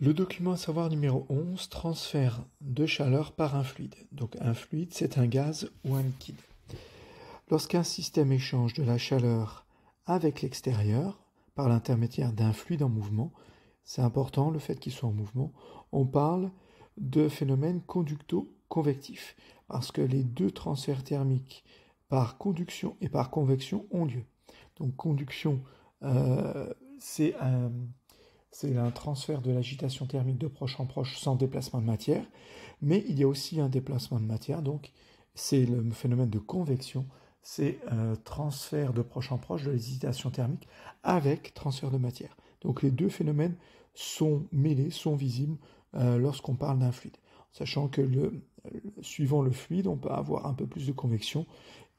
Le document à savoir numéro 11, transfert de chaleur par un fluide. Donc un fluide, c'est un gaz ou un liquide. Lorsqu'un système échange de la chaleur avec l'extérieur, par l'intermédiaire d'un fluide en mouvement, c'est important le fait qu'il soit en mouvement, on parle de phénomène conducto-convectif, parce que les deux transferts thermiques par conduction et par convection ont lieu. Donc conduction, euh, c'est un c'est un transfert de l'agitation thermique de proche en proche sans déplacement de matière, mais il y a aussi un déplacement de matière, donc c'est le phénomène de convection, c'est un transfert de proche en proche de l'agitation thermique avec transfert de matière. Donc les deux phénomènes sont mêlés, sont visibles euh, lorsqu'on parle d'un fluide, sachant que suivant le fluide, on peut avoir un peu plus de convection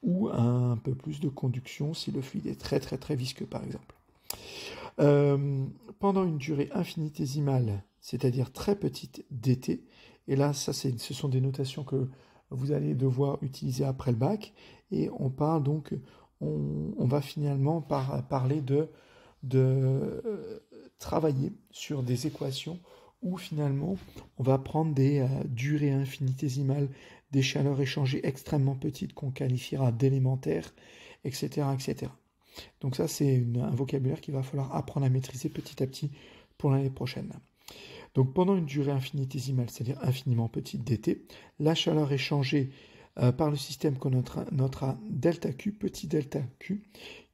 ou un peu plus de conduction si le fluide est très très très visqueux par exemple. Euh, pendant une durée infinitésimale, c'est-à-dire très petite d'été, et là, ça, ce sont des notations que vous allez devoir utiliser après le bac, et on parle donc, on, va finalement parler de, de euh, travailler sur des équations où finalement on va prendre des euh, durées infinitésimales, des chaleurs échangées extrêmement petites qu'on qualifiera d'élémentaires, etc., etc. Donc ça, c'est un vocabulaire qu'il va falloir apprendre à maîtriser petit à petit pour l'année prochaine. Donc pendant une durée infinitésimale, c'est-à-dire infiniment petite d'été, la chaleur est changée euh, par le système qu'on notera, delta Q, petit delta Q,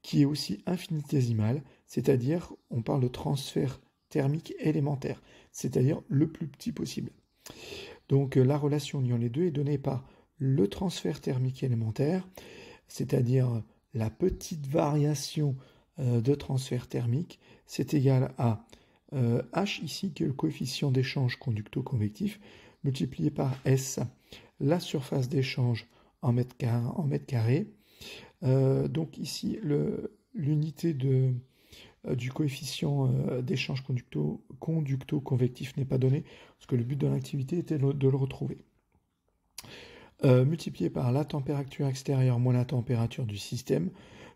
qui est aussi infinitésimal, c'est-à-dire on parle de transfert thermique élémentaire, c'est-à-dire le plus petit possible. Donc euh, la relation liant les deux est donnée par le transfert thermique élémentaire, c'est-à-dire la petite variation euh, de transfert thermique, c'est égal à euh, H ici, qui est le coefficient d'échange conducto-convectif, multiplié par S, la surface d'échange en mètre carré. Euh, donc ici, l'unité du coefficient d'échange conducto-convectif n'est pas donnée, parce que le but de l'activité était de le retrouver. Euh, multiplié par la température extérieure moins la température du système,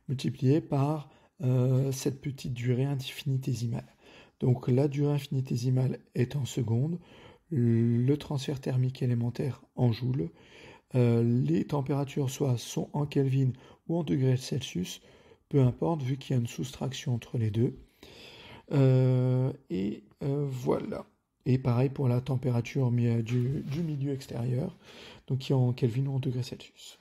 multiplié par euh, cette petite durée infinitésimale. Donc la durée infinitésimale est en secondes, le transfert thermique élémentaire en joules, euh, les températures soient sont en Kelvin ou en degrés Celsius, peu importe, vu qu'il y a une soustraction entre les deux. et voilà. Et pareil pour la température euh, du, du milieu extérieur, donc qui est en Kelvin ou en degrés Celsius.